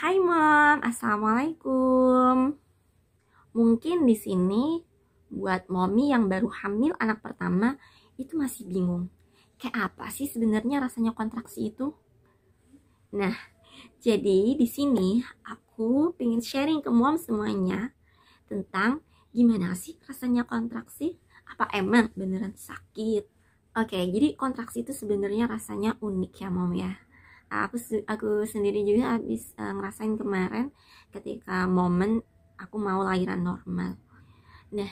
Hai mom, assalamualaikum. Mungkin di sini buat mommy yang baru hamil anak pertama itu masih bingung. Kayak apa sih sebenarnya rasanya kontraksi itu? Nah, jadi di sini aku pengen sharing ke mom semuanya tentang gimana sih rasanya kontraksi? Apa emang beneran sakit? Oke, jadi kontraksi itu sebenarnya rasanya unik ya mom ya aku aku sendiri juga habis uh, ngerasain kemarin ketika momen aku mau lahiran normal nah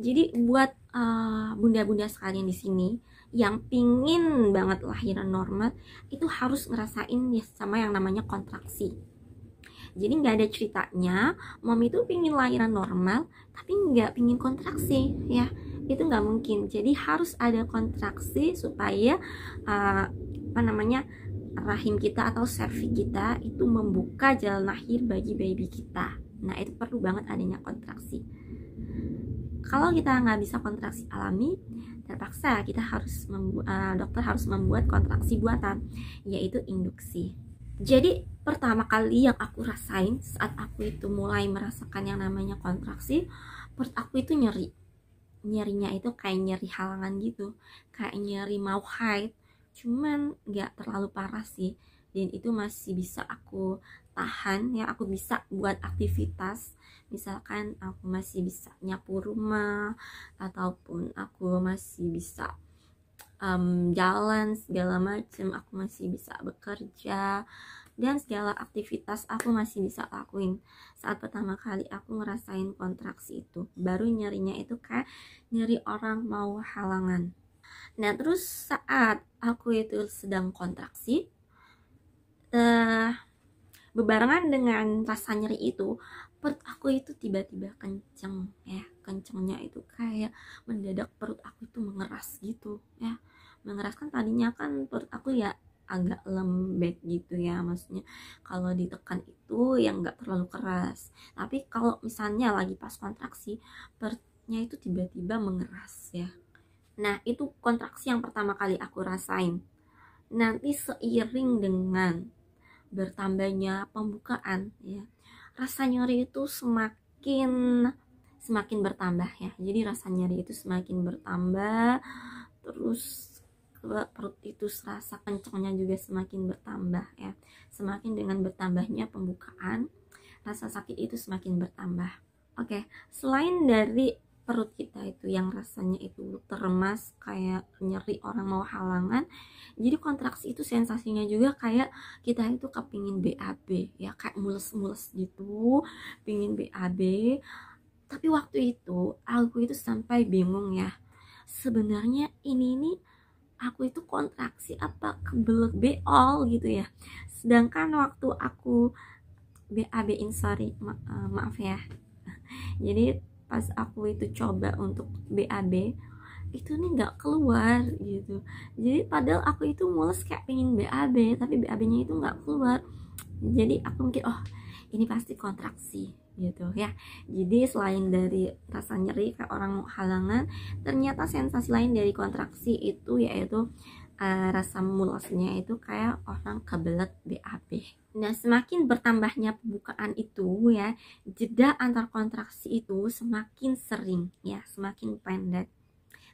jadi buat eh, bunda-bunda uh, sekalian di sini yang pingin banget lahiran normal itu harus ngerasain ya sama yang namanya kontraksi jadi nggak ada ceritanya mom itu pingin lahiran normal tapi nggak pingin kontraksi ya itu nggak mungkin jadi harus ada kontraksi supaya uh, apa namanya rahim kita atau servik kita itu membuka jalan lahir bagi baby kita. Nah, itu perlu banget adanya kontraksi. Kalau kita nggak bisa kontraksi alami, terpaksa kita harus eh, dokter harus membuat kontraksi buatan, yaitu induksi. Jadi pertama kali yang aku rasain saat aku itu mulai merasakan yang namanya kontraksi, perut aku itu nyeri. Nyerinya itu kayak nyeri halangan gitu, kayak nyeri mau haid, cuman nggak terlalu parah sih dan itu masih bisa aku tahan ya aku bisa buat aktivitas misalkan aku masih bisa nyapu rumah ataupun aku masih bisa um, jalan segala macam aku masih bisa bekerja dan segala aktivitas aku masih bisa lakuin saat pertama kali aku ngerasain kontraksi itu baru nyerinya itu kayak nyeri orang mau halangan Nah terus saat aku itu sedang kontraksi uh, eh, Bebarengan dengan rasa nyeri itu Perut aku itu tiba-tiba kenceng ya Kencengnya itu kayak mendadak perut aku itu mengeras gitu ya Mengeras kan tadinya kan perut aku ya agak lembek gitu ya maksudnya kalau ditekan itu yang nggak terlalu keras tapi kalau misalnya lagi pas kontraksi perutnya itu tiba-tiba mengeras ya Nah, itu kontraksi yang pertama kali aku rasain. Nanti seiring dengan bertambahnya pembukaan ya, rasa nyeri itu semakin semakin bertambah ya. Jadi rasa nyeri itu semakin bertambah terus perut itu rasa kencangnya juga semakin bertambah ya. Semakin dengan bertambahnya pembukaan, rasa sakit itu semakin bertambah. Oke, selain dari perut kita itu yang rasanya itu teremas kayak nyeri orang mau halangan jadi kontraksi itu sensasinya juga kayak kita itu kepingin BAB ya kayak mules-mules gitu pingin BAB tapi waktu itu aku itu sampai bingung ya sebenarnya ini nih aku itu kontraksi apa kebelet beol gitu ya sedangkan waktu aku BAB in sorry ma eh, maaf ya jadi pas aku itu coba untuk BAB itu nih nggak keluar gitu jadi padahal aku itu mulus kayak pengen BAB tapi BAB nya itu nggak keluar jadi aku mikir oh ini pasti kontraksi gitu ya jadi selain dari rasa nyeri kayak orang halangan ternyata sensasi lain dari kontraksi itu yaitu uh, rasa mulasnya itu kayak orang kebelet BAB. Nah, semakin bertambahnya pembukaan itu ya, jeda antar kontraksi itu semakin sering ya, semakin pendek.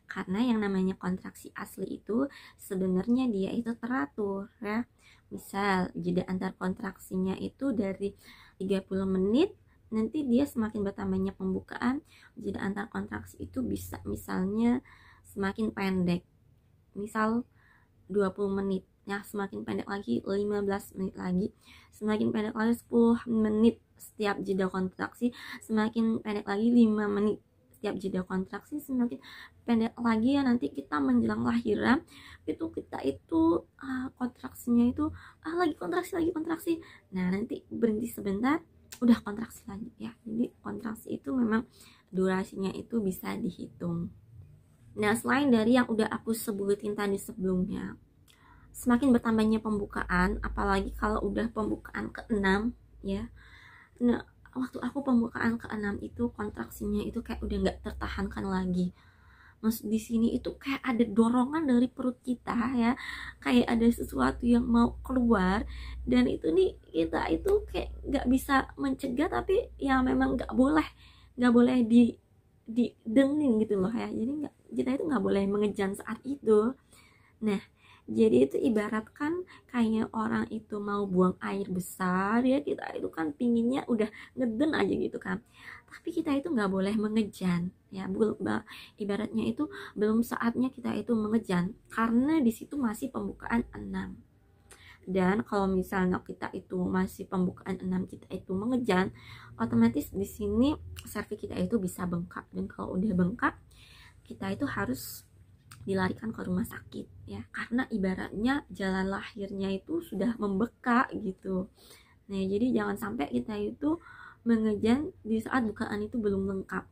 Karena yang namanya kontraksi asli itu sebenarnya dia itu teratur ya. Misal jeda antar kontraksinya itu dari 30 menit nanti dia semakin bertambahnya pembukaan jeda antar kontraksi itu bisa misalnya semakin pendek misal 20 menit, ya semakin pendek lagi 15 menit lagi semakin pendek lagi 10 menit setiap jeda kontraksi semakin pendek lagi 5 menit setiap jeda kontraksi semakin pendek lagi ya nanti kita menjelang lahiran itu kita itu uh, kontraksinya itu ah lagi kontraksi lagi kontraksi nah nanti berhenti sebentar udah kontraksi lagi ya jadi kontraksi itu memang durasinya itu bisa dihitung Nah, selain dari yang udah aku sebutin tadi sebelumnya, semakin bertambahnya pembukaan, apalagi kalau udah pembukaan ke-6 ya. Nah, waktu aku pembukaan ke-6 itu kontraksinya itu kayak udah nggak tertahankan lagi. Maksud di sini itu kayak ada dorongan dari perut kita ya. Kayak ada sesuatu yang mau keluar dan itu nih kita itu kayak nggak bisa mencegah tapi ya memang nggak boleh nggak boleh di di dengin gitu loh ya. Jadi nggak kita itu nggak boleh mengejan saat itu nah jadi itu ibaratkan kayaknya orang itu mau buang air besar ya kita itu kan pinginnya udah ngeden aja gitu kan tapi kita itu nggak boleh mengejan ya ibaratnya itu belum saatnya kita itu mengejan karena di situ masih pembukaan 6 dan kalau misalnya kita itu masih pembukaan 6 kita itu mengejan otomatis di sini servi kita itu bisa bengkak dan kalau udah bengkak kita itu harus dilarikan ke rumah sakit ya karena ibaratnya jalan lahirnya itu sudah membekak gitu nah jadi jangan sampai kita itu mengejan di saat bukaan itu belum lengkap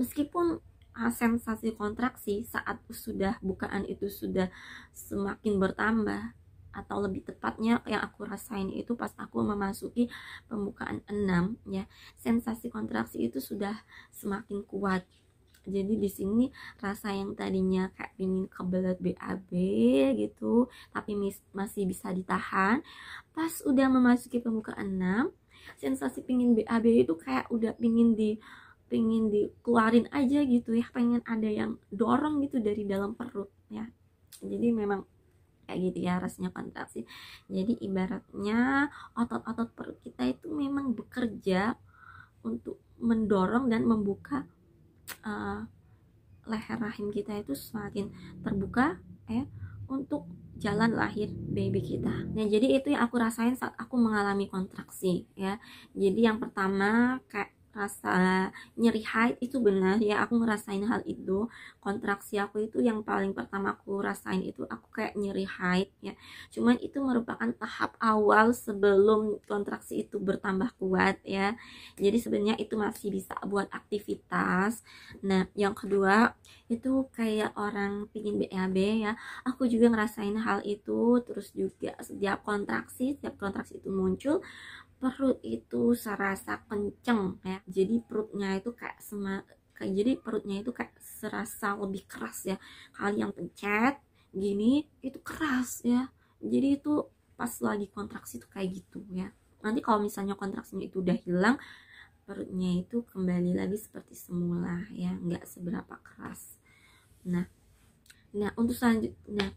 meskipun ah, sensasi kontraksi saat sudah bukaan itu sudah semakin bertambah atau lebih tepatnya yang aku rasain itu pas aku memasuki pembukaan 6 ya sensasi kontraksi itu sudah semakin kuat jadi di sini rasa yang tadinya kayak pingin kebelet BAB gitu tapi mis masih bisa ditahan pas udah memasuki pembuka 6 sensasi pingin BAB itu kayak udah pingin di pingin dikeluarin aja gitu ya pengen ada yang dorong gitu dari dalam perut ya jadi memang kayak gitu ya rasanya kontraksi jadi ibaratnya otot-otot perut kita itu memang bekerja untuk mendorong dan membuka uh, leher rahim kita itu semakin terbuka ya untuk jalan lahir baby kita. Nah, jadi itu yang aku rasain saat aku mengalami kontraksi ya. Jadi yang pertama kayak rasa nyeri haid itu benar ya aku ngerasain hal itu kontraksi aku itu yang paling pertama aku rasain itu aku kayak nyeri haid ya cuman itu merupakan tahap awal sebelum kontraksi itu bertambah kuat ya jadi sebenarnya itu masih bisa buat aktivitas nah yang kedua itu kayak orang pingin BAB ya aku juga ngerasain hal itu terus juga setiap kontraksi setiap kontraksi itu muncul perut itu serasa kenceng ya jadi perutnya itu kayak sema kayak jadi perutnya itu kayak serasa lebih keras ya kali yang pencet gini itu keras ya jadi itu pas lagi kontraksi itu kayak gitu ya nanti kalau misalnya kontraksinya itu udah hilang perutnya itu kembali lagi seperti semula ya nggak seberapa keras nah nah untuk selanjutnya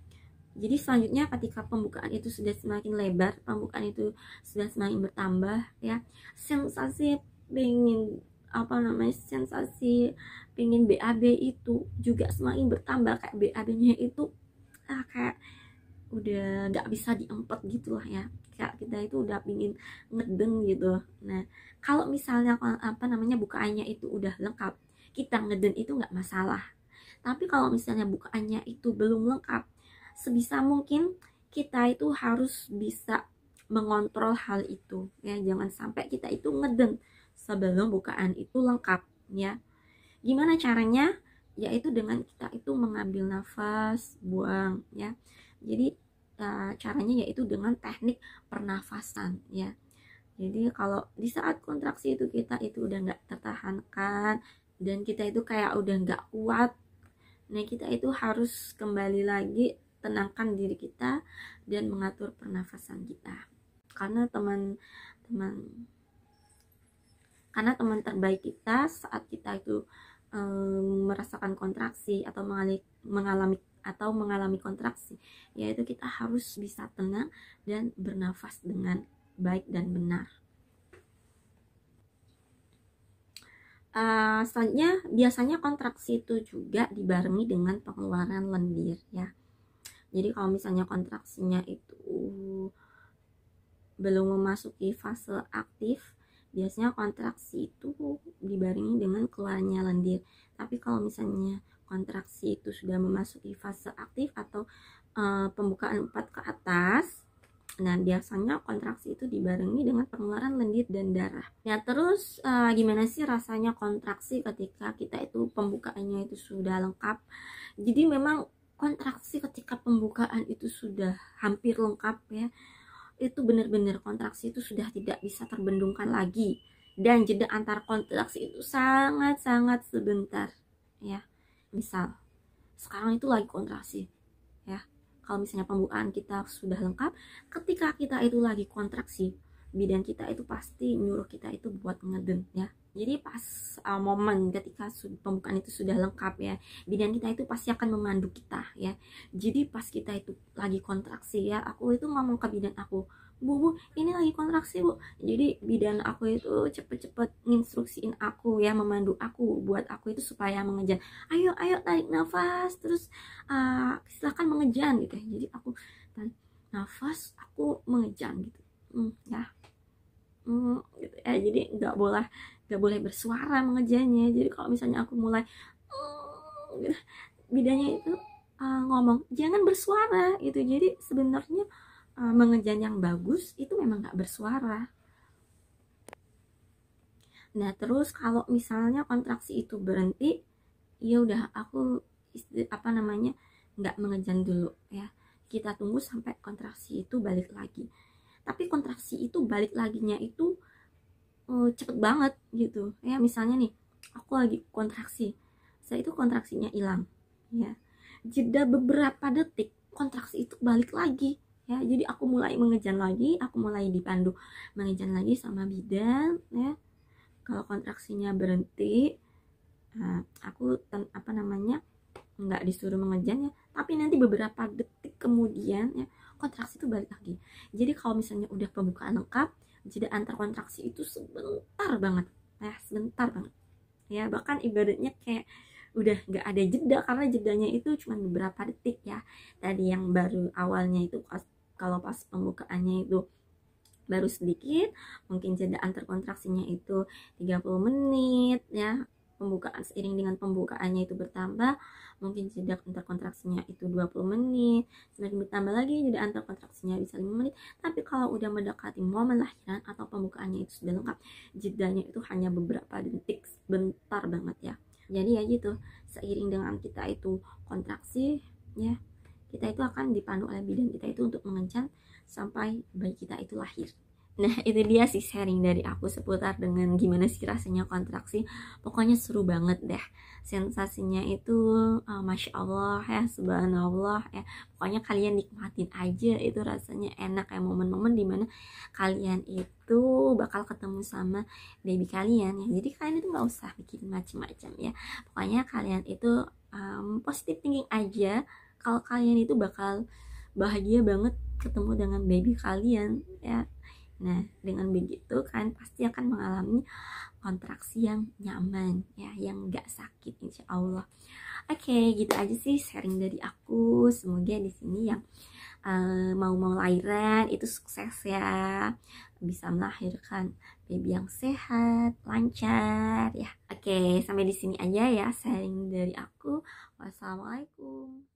jadi selanjutnya ketika pembukaan itu sudah semakin lebar pembukaan itu sudah semakin bertambah ya sensasi pengen apa namanya sensasi pengen BAB itu juga semakin bertambah kayak BAB-nya itu ah, kayak udah nggak bisa diempet gitu lah ya kayak kita itu udah pingin ngedeng gitu nah kalau misalnya apa namanya bukaannya itu udah lengkap kita ngeden itu nggak masalah tapi kalau misalnya bukaannya itu belum lengkap sebisa mungkin kita itu harus bisa mengontrol hal itu ya jangan sampai kita itu ngeden sebelum bukaan itu lengkap ya gimana caranya yaitu dengan kita itu mengambil nafas buang ya jadi eh, caranya yaitu dengan teknik pernafasan ya jadi kalau di saat kontraksi itu kita itu udah nggak tertahankan dan kita itu kayak udah nggak kuat nah kita itu harus kembali lagi tenangkan diri kita dan mengatur pernafasan kita karena teman-teman karena teman terbaik kita saat kita itu e, merasakan kontraksi atau mengalami, mengalami atau mengalami kontraksi yaitu kita harus bisa tenang dan bernafas dengan baik dan benar Uh, selanjutnya biasanya kontraksi itu juga dibarengi dengan pengeluaran lendir ya jadi kalau misalnya kontraksinya itu belum memasuki fase aktif biasanya kontraksi itu dibarengi dengan keluarnya lendir tapi kalau misalnya kontraksi itu sudah memasuki fase aktif atau e, pembukaan empat ke atas nah biasanya kontraksi itu dibarengi dengan pengeluaran lendir dan darah ya terus e, gimana sih rasanya kontraksi ketika kita itu pembukaannya itu sudah lengkap jadi memang kontraksi ketika pembukaan itu sudah hampir lengkap ya itu benar-benar kontraksi itu sudah tidak bisa terbendungkan lagi dan jeda antar kontraksi itu sangat-sangat sebentar ya misal sekarang itu lagi kontraksi ya kalau misalnya pembukaan kita sudah lengkap ketika kita itu lagi kontraksi bidan kita itu pasti nyuruh kita itu buat ngeden ya jadi pas uh, momen ketika pembukaan itu sudah lengkap ya, bidan kita itu pasti akan memandu kita ya. Jadi pas kita itu lagi kontraksi ya, aku itu ngomong ke bidan aku, "Bu, Bu, ini lagi kontraksi, Bu." Jadi bidan aku itu cepet-cepet nginstruksiin aku ya, memandu aku buat aku itu supaya mengejar. "Ayo, ayo tarik nafas, terus uh, silahkan mengejan gitu ya." Jadi aku tarik nafas, aku mengejan gitu. Hmm, ya. Hmm, gitu ya. Jadi nggak boleh nggak boleh bersuara mengejarnya jadi kalau misalnya aku mulai bedanya oh, gitu, bidanya itu uh, ngomong jangan bersuara itu jadi sebenarnya uh, eh, mengejan yang bagus itu memang nggak bersuara nah terus kalau misalnya kontraksi itu berhenti ya udah aku apa namanya nggak mengejan dulu ya kita tunggu sampai kontraksi itu balik lagi tapi kontraksi itu balik laginya itu uh, cepet banget gitu ya misalnya nih aku lagi kontraksi saya itu kontraksinya hilang ya jeda beberapa detik kontraksi itu balik lagi ya jadi aku mulai mengejan lagi aku mulai dipandu mengejan lagi sama bidan ya kalau kontraksinya berhenti eh, aku ten, apa namanya nggak disuruh ya tapi nanti beberapa detik kemudian ya kontraksi itu balik lagi jadi kalau misalnya udah pembukaan lengkap jeda antar kontraksi itu sebentar banget ya sebentar banget ya bahkan ibaratnya kayak udah nggak ada jeda karena jedanya itu cuma beberapa detik ya tadi yang baru awalnya itu pas, kalau pas pembukaannya itu baru sedikit mungkin jeda antar kontraksinya itu 30 menit ya pembukaan seiring dengan pembukaannya itu bertambah mungkin jeda antar kontraksinya itu 20 menit semakin ditambah lagi jeda antar kontraksinya bisa 5 menit tapi kalau udah mendekati momen lahiran atau pembukaannya itu sudah lengkap jedanya itu hanya beberapa detik bentar banget ya jadi ya gitu seiring dengan kita itu kontraksi ya kita itu akan dipandu oleh bidan kita itu untuk mengencan sampai bayi kita itu lahir Nah itu dia sih sharing dari aku seputar dengan gimana sih rasanya kontraksi Pokoknya seru banget deh sensasinya itu uh, masya allah ya subhanallah ya pokoknya kalian nikmatin aja itu rasanya enak ya momen-momen dimana kalian itu bakal ketemu sama baby kalian ya jadi kalian itu nggak usah bikin macam-macam ya pokoknya kalian itu um, positive thinking aja kalau kalian itu bakal bahagia banget ketemu dengan baby kalian ya Nah, dengan begitu kan pasti akan mengalami kontraksi yang nyaman ya, yang gak sakit insya Allah. Oke, okay, gitu aja sih sharing dari aku. Semoga di sini yang uh, eh, mau mau lahiran itu sukses ya, bisa melahirkan baby yang sehat, lancar ya. Oke, okay, sampai di sini aja ya sharing dari aku. Wassalamualaikum.